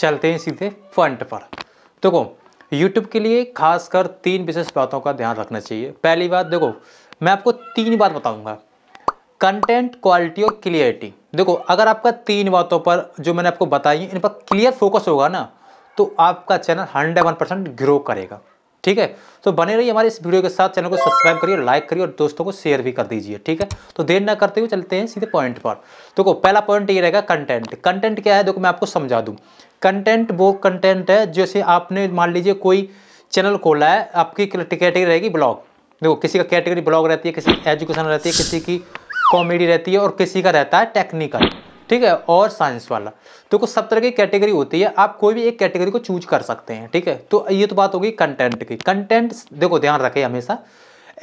चलते हैं सीधे फंड पर देखो यूट्यूब के लिए खासकर तीन विशेष बातों का ध्यान रखना चाहिए पहली बात देखो मैं आपको तीन बात बताऊंगा कंटेंट क्वालिटी और क्लियरिटी देखो अगर आपका तीन बातों पर जो मैंने आपको बताई इन पर क्लियर फोकस होगा ना तो आपका channel hundred one percent grow करेगा ठीक है तो बने रहिए हमारे इस वीडियो के साथ चैनल को सब्सक्राइब करिए लाइक करिए और दोस्तों को शेयर भी कर दीजिए ठीक है तो देर ना करते हुए चलते हैं सीधे पॉइंट पर देखो पहला पॉइंट ये रहेगा कंटेंट कंटेंट क्या है देखो मैं आपको समझा दूँ कंटेंट वो कंटेंट है जैसे आपने मान लीजिए कोई चैनल खोला है आपकी कैटेगरी रहेगी ब्लॉग देखो किसी का कैटेगरी ब्लॉग रहती है किसी की एजुकेशन रहती है किसी की कॉमेडी रहती है और किसी का रहता है टेक्निकल ठीक है और साइंस वाला तो कुछ सब तरह की कैटेगरी होती है आप कोई भी एक कैटेगरी को चूज कर सकते हैं ठीक है तो ये तो बात होगी कंटेंट की कंटेंट देखो ध्यान रखें हमेशा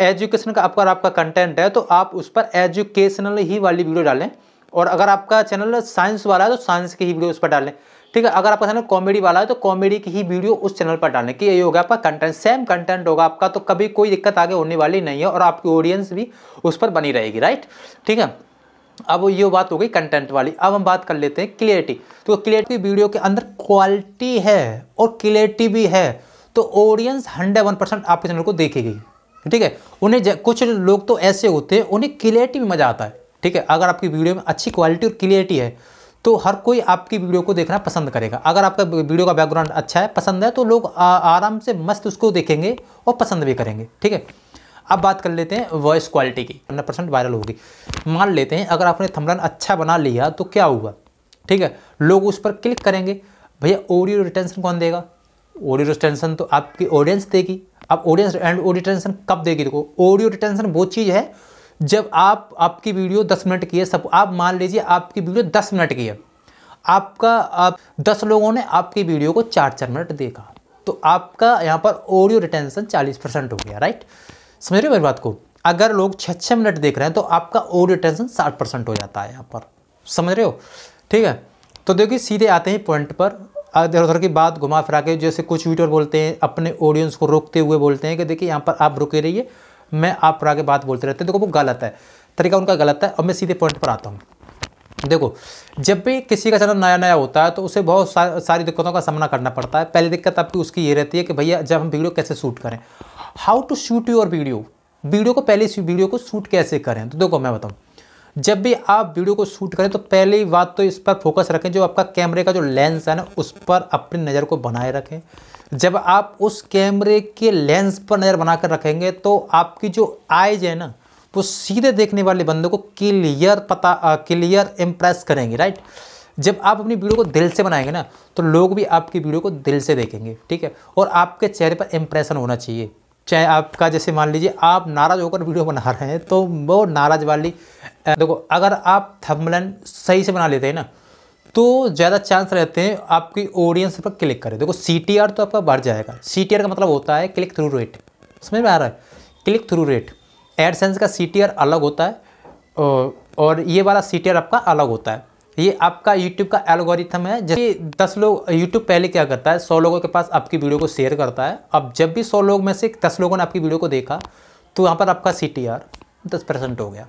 एजुकेशन का आपका आपका कंटेंट है तो आप उस पर एजुकेशनल ही वाली वीडियो डालें और अगर आपका चैनल साइंस वाला है तो साइंस की ही वीडियो उस पर डालें ठीक है अगर आपका चैनल कॉमेडी वाला है तो कॉमेडी की ही वीडियो उस चैनल पर डालने की ये होगा आपका कंटेंट सेम कंटेंट होगा आपका तो कभी कोई दिक्कत आगे होने वाली नहीं है और आपकी ऑडियंस भी उस पर बनी रहेगी राइट ठीक है अब ये बात हो गई कंटेंट वाली अब हम बात कर लेते हैं क्लियरिटी तो क्लियरिटी वीडियो के अंदर क्वालिटी है और क्लियरिटी भी है तो ऑडियंस हंड्रेड वन परसेंट आपके चैनल को देखेगी ठीक है उन्हें कुछ लोग तो ऐसे होते हैं उन्हें क्लियरिटी में मज़ा आता है ठीक है अगर आपकी वीडियो में अच्छी क्वालिटी और क्लियरिटी है तो हर कोई आपकी वीडियो को देखना पसंद करेगा अगर आपका वीडियो का बैकग्राउंड अच्छा है पसंद है तो लोग आराम से मस्त उसको देखेंगे और पसंद भी करेंगे ठीक है अब बात कर लेते हैं वॉइस क्वालिटी की हंड्रेड परसेंट वायरल होगी मान लेते हैं अगर आपने थमरन अच्छा बना लिया तो क्या हुआ ठीक है लोग उस पर क्लिक करेंगे भैया ऑडियो रिटेंशन कौन देगा ऑडियो रिटेंशन तो आपकी ऑडियंस देगी अब ऑडियंस एंड ऑडियो रिटेंशन कब देगी देखो ऑडियो रिटेंशन वो चीज़ है जब आप आपकी वीडियो दस मिनट की है सब आप मान लीजिए आपकी वीडियो दस मिनट की है आपका आप दस लोगों ने आपकी वीडियो को चार चार मिनट देखा तो आपका यहाँ पर ऑडियो रिटेंशन चालीस परसेंट हो गया राइट समझ रहे हो मेरी बात को अगर लोग छः छः मिनट देख रहे हैं तो आपका ऑडियो रिटेंशन साठ परसेंट हो जाता है यहाँ पर समझ रहे हो ठीक है तो देखिए सीधे आते हैं पॉइंट पर इधर उधर की बात घुमा फिरा के जैसे कुछ यूट्यूबर बोलते हैं अपने ऑडियंस को रोकते हुए बोलते हैं कि देखिए यहाँ पर आप रुके रहिए मैं आप पर आगे बात बोलते रहते हैं देखो वो गलत है तरीका उनका गलत है और मैं सीधे पॉइंट पर आता हूँ देखो जब भी किसी का चैनल नया नया होता है तो उसे बहुत सा, सारी दिक्कतों का सामना करना पड़ता है पहली दिक्कत आपकी उसकी ये रहती है कि भैया जब हम वीडियो कैसे शूट करें how to shoot your video video को पहले वीडियो को शूट कैसे करें तो देखो मैं बताऊँ जब भी आप वीडियो को शूट करें तो पहली बात तो इस पर फोकस रखें जो आपका कैमरे का जो लेंस है ना उस पर अपनी नज़र को बनाए रखें जब आप उस कैमरे के लेंस पर नज़र बनाकर रखेंगे तो आपकी जो आइज है ना वो सीधे देखने वाले बंदों को क्लियर पता क्लियर इम्प्रेस करेंगे राइट जब आप अपनी वीडियो को दिल से बनाएंगे ना तो लोग भी आपकी वीडियो को दिल से देखेंगे ठीक है और आपके चेहरे पर इम्प्रेशन होना चाहिए चाहे आपका जैसे मान लीजिए आप नाराज़ होकर वीडियो बना रहे हैं तो वो नाराज़ वाली देखो अगर आप थमलन सही से बना लेते हैं ना तो ज़्यादा चांस रहते हैं आपकी ऑडियंस पर क्लिक करें देखो सी तो आपका बढ़ जाएगा सी का मतलब होता है क्लिक थ्रू रेट समझ में आ रहा है क्लिक थ्रू रेट एडसेंस का सी अलग होता है और ये वाला सी आपका अलग होता है ये आपका YouTube का एल्गोरिथम है जैसे दस लोग YouTube पहले क्या करता है सौ लोगों के पास आपकी वीडियो को शेयर करता है अब जब भी सौ लोग में से दस लोगों ने आपकी वीडियो को देखा तो वहाँ पर आपका सी टी आर दस परसेंट हो गया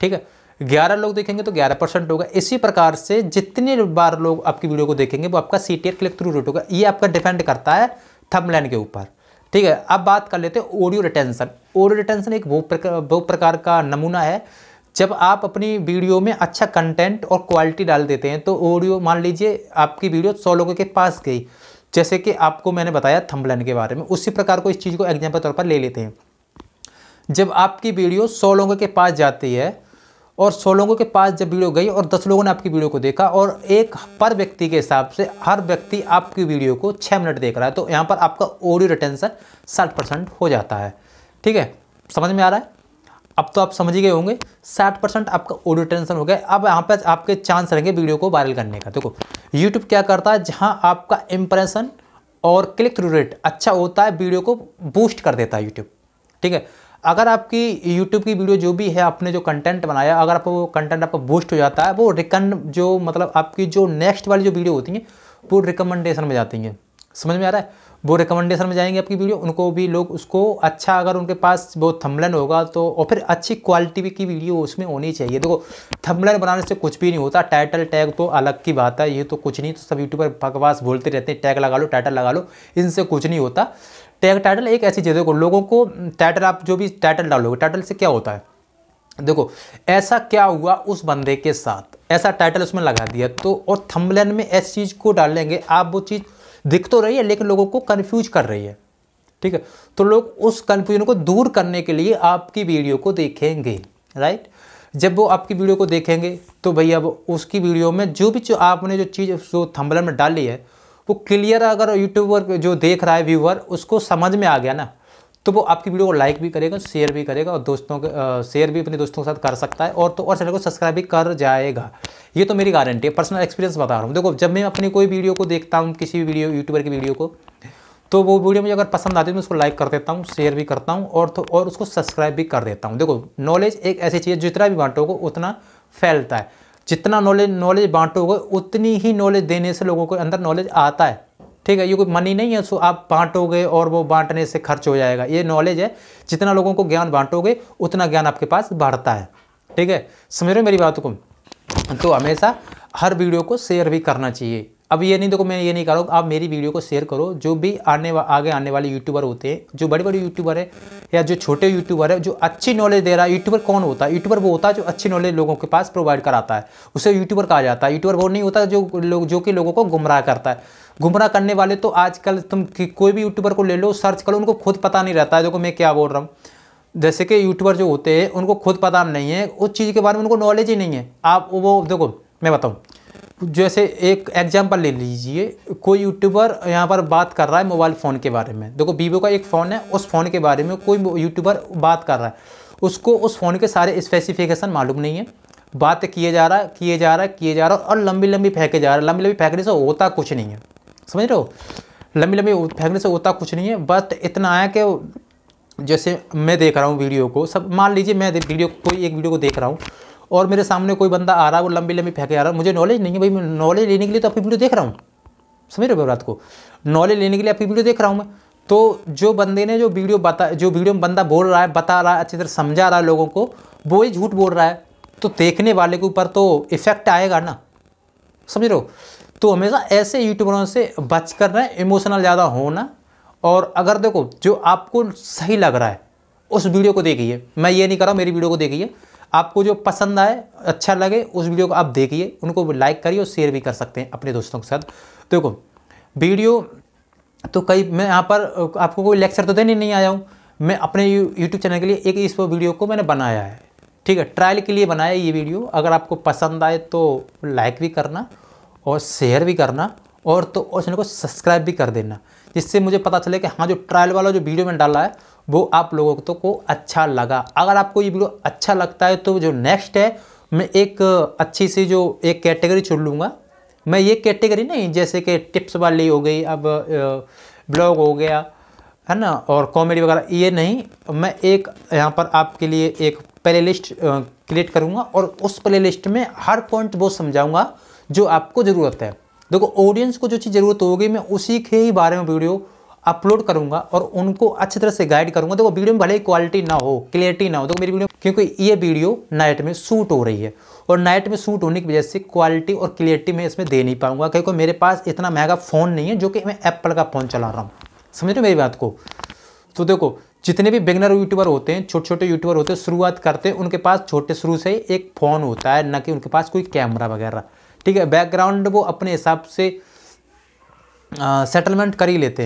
ठीक है ग्यारह लोग देखेंगे तो ग्यारह परसेंट होगा इसी प्रकार से जितने बार लोग आपकी वीडियो को देखेंगे वो आपका C T click through rate होगा ये आपका डिपेंड करता है थंबनेल के ऊपर ठीक है अब बात कर लेते हैं ऑडियो रिटेंशन ऑडियो रिटेंशन एक वो प्रकार वो प्रकार का नमूना है जब आप अपनी वीडियो में अच्छा कंटेंट और क्वालिटी डाल देते हैं तो ऑडियो मान लीजिए आपकी वीडियो सौ लोगों के पास गई जैसे कि आपको मैंने बताया थंबलेन के बारे में उसी प्रकार को इस चीज़ को एग्जाम्पल तौर पर ले लेते हैं जब आपकी वीडियो सौ लोगों के पास जाती है और सौ लोगों के पास जब वीडियो गई और दस लोगों ने आपकी वीडियो को देखा और एक पर व्यक्ति के हिसाब से हर व्यक्ति आपकी वीडियो को छः मिनट देख रहा है तो यहाँ पर आपका ऑडियो रिटेंशन साठ परसेंट हो जाता है ठीक है समझ में आ रहा है अब तो आप समझ गए होंगे साठ परसेंट आपका ऑडियो टेंशन हो गया अब यहाँ पर आपके चांस रहेंगे वीडियो को वायरल करने का देखो यूट्यूब क्या करता है जहाँ आपका इम्प्रेशन और क्लिक थ्रू रेट अच्छा होता है वीडियो को बूस्ट कर देता है यूट्यूब ठीक है अगर आपकी यूट्यूब की वीडियो जो भी है आपने जो कंटेंट बनाया अगर आप वो कंटेंट आपका बूस्ट हो जाता है वो रिकन जो मतलब आपकी जो नेक्स्ट वाली जो वीडियो होती हैं वो रिकमेंडेशन में जाती हैं समझ में आ रहा है वो रिकमेंडेशन में जाएंगे आपकी वीडियो उनको भी लोग उसको अच्छा अगर उनके पास वो थम्बलन होगा तो और फिर अच्छी क्वालिटी की वीडियो उसमें होनी चाहिए देखो थम्बलन बनाने से कुछ भी नहीं होता टाइटल टैग तो अलग की बात है ये तो कुछ नहीं तो सब यूट्यूबर बकवास बोलते रहते हैं टैग लगा लो टाइटल लगा लो इनसे कुछ नहीं होता टैग टाइटल एक ऐसी चीज़ है देखो लोगों को टाइटल आप जो भी टाइटल डालोगे टाइटल से क्या होता है देखो ऐसा क्या हुआ उस बंदे के साथ ऐसा टाइटल उसमें लगा दिया तो और थंबनेल में ऐसी चीज़ को डालेंगे आप वो चीज़ दिख तो रही है लेकिन लोगों को कन्फ्यूज कर रही है ठीक है तो लोग उस कन्फ्यूजन को दूर करने के लिए आपकी वीडियो को देखेंगे राइट जब वो आपकी वीडियो को देखेंगे तो भैया उसकी वीडियो में जो भी जो आपने जो चीज़ जो थम्बलन में डाली है वो क्लियर अगर यूट्यूबर जो देख रहा है व्यूअर उसको समझ में आ गया ना तो वो आपकी वीडियो को लाइक भी करेगा शेयर भी करेगा और दोस्तों के शेयर भी अपने दोस्तों के साथ कर सकता है और तो और चैनल को सब्सक्राइब भी कर जाएगा ये तो मेरी गारंटी है पर्सनल एक्सपीरियंस बता रहा हूँ देखो जब मैं अपनी कोई वीडियो को देखता हूँ किसी भी वीडियो यूट्यूबर की वीडियो को तो वो वीडियो मुझे अगर पसंद आती है तो उसको लाइक कर देता हूँ शेयर भी करता हूँ और तो और उसको सब्सक्राइब भी कर देता हूँ देखो नॉलेज एक ऐसी चीज़ है जितना भी बांटोगे उतना फैलता है जितना नॉलेज नॉलेज बांटोगे उतनी ही नॉलेज देने से लोगों के अंदर नॉलेज आता है ठीक है ये कोई मनी नहीं है सो आप बांटोगे और वो बांटने से खर्च हो जाएगा ये नॉलेज है जितना लोगों को ज्ञान बांटोगे उतना ज्ञान आपके पास बढ़ता है ठीक है समझ रहे हो मेरी बात को तो हमेशा हर वीडियो को शेयर भी करना चाहिए अब ये नहीं देखो मैं ये नहीं कह रहा हूँ आप मेरी वीडियो को शेयर करो जो भी आने वा, आगे आने वाले यूट्यूबर होते हैं जो बड़े बड़े यूट्यूबर है या जो छोटे यूट्यूबर है जो अच्छी नॉलेज दे रहा है यूट्यूबर कौन होता है यूट्यूबर वो होता है जो अच्छी नॉलेज लोगों के पास प्रोवाइड कराता है उसे यूट्यूबर कहा जाता है यूट्यूबर वो नहीं होता जो लोग जो कि लोगों को गुमराह करता है गुमराह करने वाले तो आजकल तुम कोई भी यूट्यूबर को ले लो सर्च करो उनको खुद पता नहीं रहता है देखो मैं क्या बोल रहा हूँ जैसे कि यूट्यूबर जो होते हैं उनको खुद पता नहीं है उस चीज़ के बारे में उनको नॉलेज ही नहीं है आप वो देखो मैं बताऊँ जैसे एक एग्जांपल ले लीजिए कोई यूट्यूबर यहाँ पर बात कर रहा है मोबाइल फ़ोन के बारे में देखो वीवो का एक फ़ोन है उस फ़ोन के बारे में कोई यूट्यूबर बात कर रहा है उसको उस फ़ोन के सारे स्पेसिफिकेशन मालूम नहीं है बात किए जा रहा है किए जा रहा है किए जा रहा है और लंबी लंबी फेंके जा रहा है लंबी लंबी फेंकने से होता कुछ नहीं है समझ रहे हो लंबी लंबी फेंकने से होता कुछ नहीं है बस इतना आया कि जैसे मैं देख रहा हूँ वीडियो को सब मान लीजिए मैं वीडियो कोई एक वीडियो को देख रहा हूँ और मेरे सामने कोई बंदा आ रहा है वो लंबी लंबी फेंके आ रहा है मुझे नॉलेज नहीं है भाई मैं नॉलेज लेने के लिए तो आपकी वीडियो देख रहा हूँ समझ रहे हो रात को नॉलेज लेने के लिए आपकी वीडियो देख रहा हूँ मैं तो जो बंदे ने जो वीडियो बता जो वीडियो में बंदा बोल रहा है बता रहा है अच्छी तरह समझा रहा है लोगों को वो ही झूठ बोल रहा है तो देखने वाले के ऊपर तो इफेक्ट आएगा ना समझ रहे हो तो हमेशा ऐसे यूट्यूबरों से बच कर रहे इमोशनल ज़्यादा होना और अगर देखो जो आपको सही लग रहा है उस वीडियो को देखिए मैं ये नहीं कर रहा मेरी वीडियो को देखिए आपको जो पसंद आए अच्छा लगे उस वीडियो को आप देखिए उनको लाइक करिए और शेयर भी कर सकते हैं अपने दोस्तों के साथ तो देखो वीडियो तो कई मैं यहाँ पर आपको कोई लेक्चर तो देने नहीं आया हूँ मैं अपने यूट्यूब चैनल के लिए एक इस वीडियो को मैंने बनाया है ठीक है ट्रायल के लिए बनाया ये वीडियो अगर आपको पसंद आए तो लाइक भी करना और शेयर भी करना और तो और चैनल को सब्सक्राइब भी कर देना जिससे मुझे पता चले कि हाँ जो ट्रायल वाला जो वीडियो मैंने डाला है वो आप लोगों को, तो को अच्छा लगा अगर आपको ये वीडियो अच्छा लगता है तो जो नेक्स्ट है मैं एक अच्छी सी जो एक कैटेगरी चुन लूँगा मैं ये कैटेगरी नहीं जैसे कि टिप्स वाली हो गई अब ब्लॉग हो गया है ना और कॉमेडी वगैरह ये नहीं मैं एक यहाँ पर आपके लिए एक प्ले लिस्ट क्रिएट करूँगा और उस प्ले लिस्ट में हर पॉइंट वो समझाऊँगा जो आपको ज़रूरत है देखो ऑडियंस को जो चीज़ ज़रूरत होगी मैं उसी के ही बारे में वीडियो अपलोड करूंगा और उनको अच्छी तरह से गाइड करूंगा देखो वीडियो में भले ही क्वालिटी ना हो क्लियरिटी ना हो देखो मेरी वीडियो क्योंकि ये वीडियो नाइट में शूट हो रही है और नाइट में शूट होने की वजह से क्वालिटी और क्लियरिटी मैं इसमें दे नहीं पाऊंगा क्योंकि मेरे पास इतना महंगा फ़ोन नहीं है जो कि मैं एप्पल का फ़ोन चला रहा हूँ समझ रहे मेरी बात को तो देखो जितने भी बिगनर यूट्यूबर होते हैं छोटे छोटे यूट्यूबर होते हैं शुरुआत करते हैं उनके पास छोटे शुरू से एक फ़ोन होता है ना कि उनके पास कोई कैमरा वगैरह ठीक है बैकग्राउंड वो अपने हिसाब से सेटलमेंट कर ही लेते हैं